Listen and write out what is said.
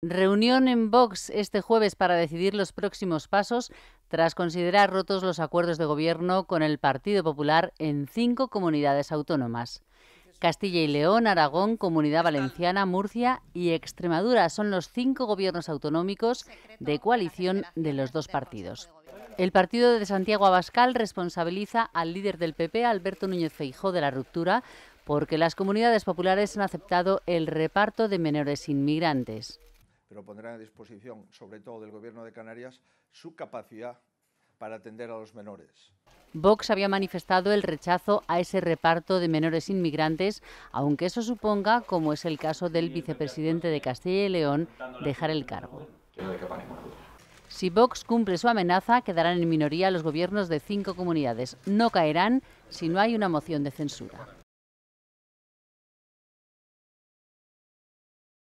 Reunión en Vox este jueves para decidir los próximos pasos tras considerar rotos los acuerdos de gobierno con el Partido Popular en cinco comunidades autónomas. Castilla y León, Aragón, Comunidad Valenciana, Murcia y Extremadura son los cinco gobiernos autonómicos de coalición de los dos partidos. El partido de Santiago Abascal responsabiliza al líder del PP, Alberto Núñez Feijó, de la ruptura porque las comunidades populares han aceptado el reparto de menores inmigrantes pero pondrán a disposición, sobre todo del Gobierno de Canarias, su capacidad para atender a los menores. Vox había manifestado el rechazo a ese reparto de menores inmigrantes, aunque eso suponga, como es el caso del vicepresidente de Castilla y León, dejar el cargo. Si Vox cumple su amenaza, quedarán en minoría los gobiernos de cinco comunidades. No caerán si no hay una moción de censura.